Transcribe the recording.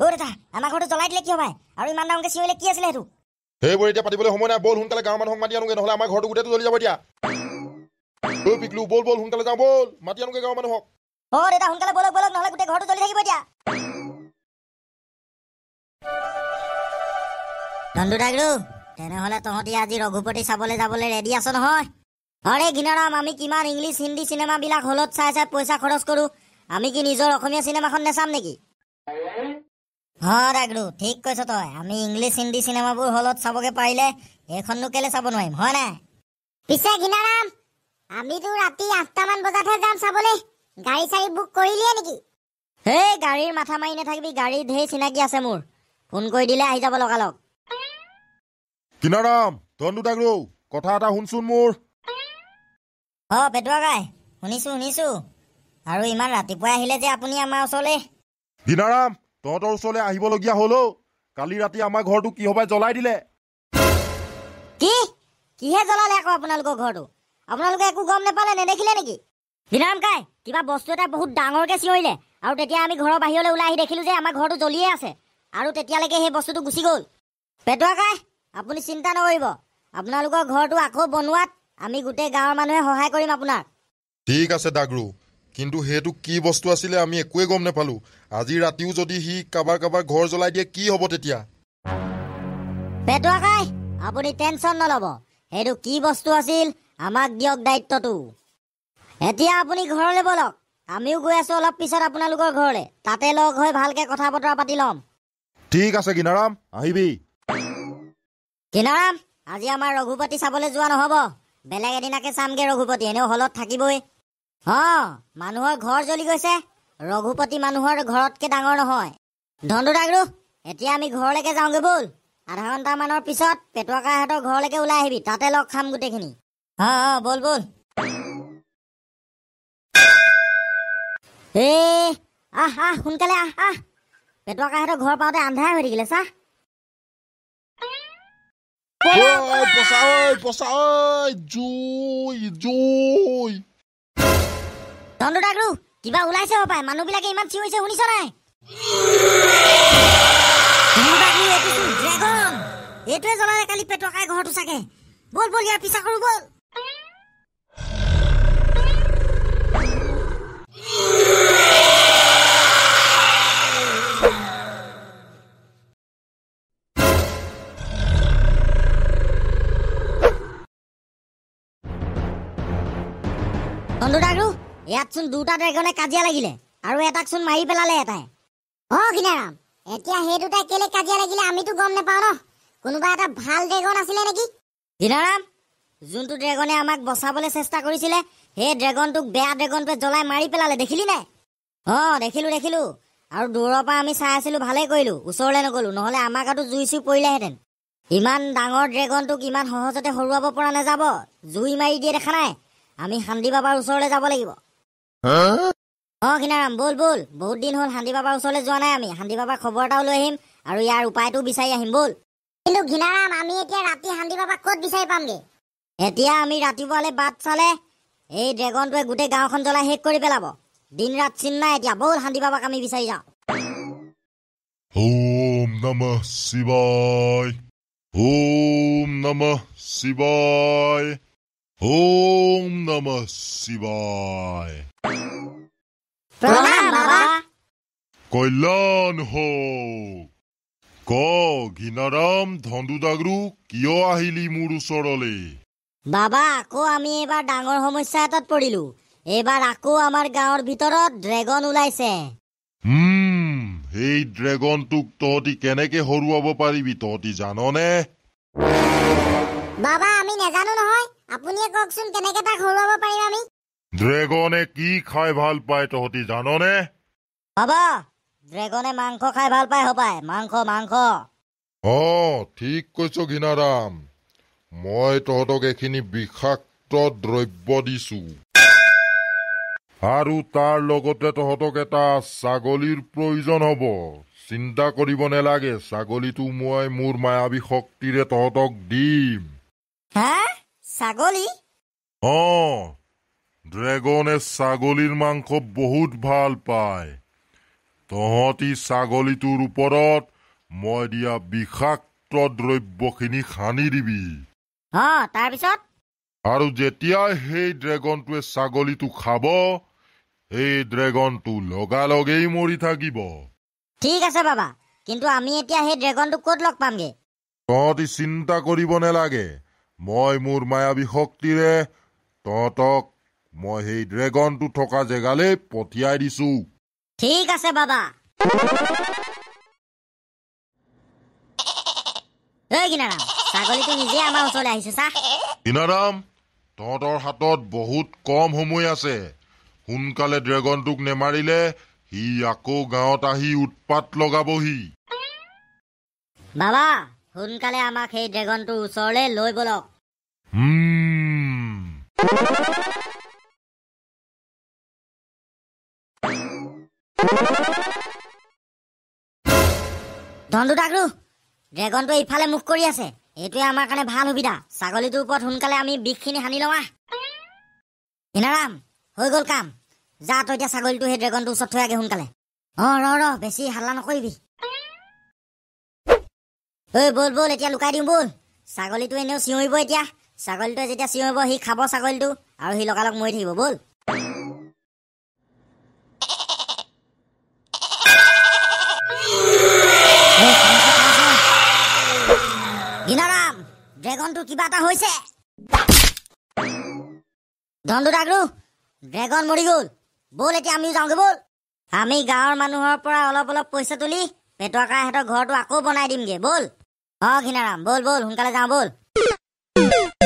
তেনেহলে তহঁতি আজি ৰঘুপতি চাবলৈ যাবলৈ ৰেডি আছ নহয় অৰে গিনাৰাম আমি কিমান ইংলিছ হিন্দী চিনেমাবিলাক হলত চাই চাই পইচা খৰচ কৰোঁ আমি কি নিজৰ অসমীয়া চিনেমাখন নেচাম নেকি হা ৰাগৰু ঠিক কৈছ তই আমি ইংলিছ হিন্দী চিনেমাবোৰ হলত চাবগে পাৰিলে এইখননো কেলে চাব নোৱাৰিম হয় নাই পিছে ঘিনাৰাম আমিতো ৰাতি আঠটামান বজাতহে যাম চাবলৈ গাড়ী চাড়ী বুক কৰিলিয়ে নেকি সেই গাড়ীৰ মাথা মাৰি নাথাকিবি গাড়ীৰ ঢেৰ চিনাকি আছে মোৰ ফোন কৰি দিলে আহি যাব লগালগ কিনাৰাম তন্দু ডাগৰু কথা এটা শুনচোন মোৰ অ পেটুৱা গাই শুনিছো শুনিছো আৰু ইমান ৰাতিপুৱাই আহিলে যে আপুনি আমাৰ ওচৰলৈ কিনাৰাম তহঁতৰ ওচৰলৈ আহিবলগীয়া হলও কালি ৰাতি আমাৰ ঘৰটো কিহবাই জ্বলাই দিলে কি কিহে জ্বলালে আকৌ আপোনালোকৰ ঘৰটো আপোনালোকে একো গম নেপালে নেদেখিলে নেকি হিনাম কাই কিবা বস্তু এটা বহুত ডাঙৰকৈ চিঞৰিলে আৰু তেতিয়া আমি ঘৰৰ বাহিৰলৈ ওলাই আহি দেখিলোঁ যে আমাৰ ঘৰটো জ্বলিয়ে আছে আৰু তেতিয়ালৈকে সেই বস্তুটো গুচি গ'ল পেটুৱা কাই আপুনি চিন্তা নকৰিব আপোনালোকৰ ঘৰটো আকৌ বনোৱাত আমি গোটেই গাঁৱৰ মানুহে সহায় কৰিম আপোনাক ঠিক আছে দাগৰু কিন্তু সেইটো কি বস্তু আছিলে আমি একোৱে গম নাপালোঁ আজি ৰাতিও যদি সি কাৰোবাৰ কাবাৰ ঘৰ জ্বলাই দিয়ে কি হ'ব তেতিয়া পেটুৱাকাই আপুনি টেনচন নল'ব সেইটো কি বস্তু আছিল আমাক দিয়ক দায়িত্বটো এতিয়া আপুনি ঘৰলৈ বলক আমিও গৈ আছো অলপ পিছত আপোনালোকৰ ঘৰলৈ তাতে লগ হৈ ভালকে কথা বতৰা পাতি ল'ম ঠিক আছে কিনাৰাম আহিবি কিনাৰাম আজি আমাৰ ৰঘুপতি চাবলৈ যোৱা নহ'ব বেলেগ এদিনাকে চামগে ৰঘুপতি এনেও হলত থাকিবই অ মানুহৰ ঘৰ জ্বলি গৈছে ৰঘুপতি মানুহৰ ঘৰতকে ডাঙৰ নহয় ধনটো ডাগৰু এতিয়া আমি ঘৰলৈকে যাওঁগে বল আধা ঘণ্টামানৰ পিছত পেটুৱাকাহঁতৰ ঘৰলৈকে ওলাই আহিবি তাতে লগ খাম গোটেইখিনি অ অ বল বল এই আহ আহ সোনকালে আহ আহ পেটুৱাকাহঁতৰ ঘৰ পাওঁতে আন্ধাৰ হৈ থাকিলে চা পচা জুই জুই ধন্দু ডাকৰু কিবা ওলাইছে হ'ব পাই মানুহবিলাকে ইমান চিঞৰিছে শুনিছ নাই এইটোৱে জ্বলালে কালি পেটকাই ঘৰটো চাগে বল বল ইয়াৰ পিছা কৰো বল ধন্দু ডাকৰু ইয়াত চোন দুটা ড্ৰেগনে কাজিয়া লাগিলে আৰু এটাকচোন মাৰি পেলালে এটাই অ' কিনাৰাম এতিয়া সেই দুটাই কেলে কাজিয়া লাগিলে আমিতো গম নাপাওঁ ন কোনোবা এটা ভাল ড্ৰেগন আছিলে নেকি কিনাৰাম যোনটো ড্ৰেগনে আমাক বচাবলৈ চেষ্টা কৰিছিলে সেই ড্ৰেগনটোক বেয়া ড্ৰেগনটোৱে জ্বলাই মাৰি পেলালে দেখিলি নাই অঁ দেখিলোঁ দেখিলোঁ আৰু দূৰৰ পৰা আমি চাই আছিলোঁ ভালেই কৰিলোঁ ওচৰলৈ নগ'লো নহ'লে আমাক আৰু জুই চুই পৰিলেহেঁতেন ইমান ডাঙৰ ড্ৰেগনটোক ইমান সহজতে হৰুৱাব পৰা নাযাব জুই মাৰি দিয়ে দেখা নাই আমি শান্তি বাবাৰ ওচৰলৈ যাব লাগিব অ কিনাৰাম বল বল বহুত দিন হল শান্তি বাবাৰ ওচৰলৈ যোৱা নাই আমি শান্তি বাবাৰ খবৰ এটাও লৈ আহিম আৰু ইয়াৰ উপায়টো বিচাৰি আহিম বল কিন্তু ঘিনাৰাম আমি এতিয়া ৰাতি শান্তি বাবাক ক'ত বিচাৰি পামগে এতিয়া আমি ৰাতিপুৱালৈ বাট চালে এই ড্ৰেগনটোৱে গোটেই গাঁওখন জ্বলাই শেষ কৰি পেলাব দিন ৰাত চিন নাই এতিয়া বল হান্দি বাবাক আমি বিচাৰি যাওঁ ওম নম শিৱ ওম নম শিৱ ओम नमः शिवाय प्रणाम बाबा कल्याण हो क घिनाराम धंदु दागरु कियो आहिली मुरु सरले बाबा को आमी एबार डांगर समस्या एतत पडिलु এইবাৰ আকৌ আমাৰ গাঁৱৰ ভিতৰত ড্ৰেগন ওলাইছে সেই ড্ৰেগনটোক তহঁতি কেনেকে হৰুৱাব পাৰিবি তহঁতি জাননে বাবা আমি নেজানো নহয় আপুনিয়ে কওকচোন কেনেকে তাক সৰুৱাব পাৰিম আমি ড্ৰেগনে কি খাই ভাল পায় তহঁতি জাননে বাবা ড্ৰেগনে মাংস খাই ভাল পায় হপাই মাংস মাংস অঁ ঠিক কৈছো ঘিনাৰাম মই তহঁতক এইখিনি বিষাক্ত দ্ৰব্য দিছো আৰু তাৰ লগতে তহঁতক এটা ছাগলীৰ প্ৰয়োজন হব চিন্তা কৰিব নেলাগে ছাগলীটো মই মোৰ মায়াবী শক্তিৰে তহঁতক দিম ছাগলী অ ড্ৰেগনে ছাগলীৰ মাংস বহুত ভাল পায় তহঁতি ছাগলীটোৰ ওপৰত মই দিয়া বিষাক্ত দ্ৰব্যখিনি সানি দিবি অঁ তাৰপিছত আৰু যেতিয়া সেই ড্ৰেগনটোৱে ছাগলীটো খাব সেই ড্ৰেগনটো লগালগেই মৰি থাকিব ঠিক আছে বাবা কিন্তু আমি এতিয়া সেই ড্ৰেগনটো ক'ত লগ পামগে তহঁতি চিন্তা কৰিব নালাগে মই মোৰ মায়াবী শক্তিৰে তহঁতক মই সেই ড্ৰেগনটো থকা জেগালৈ পঠিয়াই দিছো ঠিক আছে বাবা কিনাৰাম তহঁতৰ হাতত বহুত কম সময় আছে সোনকালে ড্ৰেগনটোক নেমাৰিলে সি আকৌ গাঁৱত আহি উৎপাত লগাবহি বাবা সোনকালে আমাক সেই ড্ৰেগনটো ওচৰলৈ লৈ বলক ধনটো ডাকৰু ড্ৰেগনটো ইফালে মুখ কৰি আছে এইটোৱে আমাৰ কাৰণে ভাল সুবিধা ছাগলীটোৰ ওপৰত সোনকালে আমি বিষখিনি সানি লওঁ আহ হিনাৰাম হৈ গ'ল কাম যা তই এতিয়া ছাগলীটো সেই ড্ৰেগনটোৰ ওচৰত থৈ আগে সোনকালে অঁ ৰ ৰ বেছি হাল্লা নকৰিবি ঐ ব'ল ব'ল এতিয়া লুকাই দিওঁ ব'ল ছাগলীটো এনেও চিঞৰিব এতিয়া ছাগলীটোৱে যেতিয়া চিঞৰিব সি খাব ছাগলীটো আৰু সি লগালগ মৰি থাকিব বল দিনাৰাম ড্ৰেগনটো কিবা এটা হৈছে ধনটো ডাগৰু ড্ৰেগন মৰি গ'ল বল এতিয়া আমিও যাওঁগৈ বল আমি গাঁৱৰ মানুহৰ পৰা অলপ অলপ পইচা তুলি পেটুৱাকা ইহঁতৰ ঘৰটো আকৌ বনাই দিমগে বল অ ঘিনাৰাম বল বল সোনকালে যাওঁ বল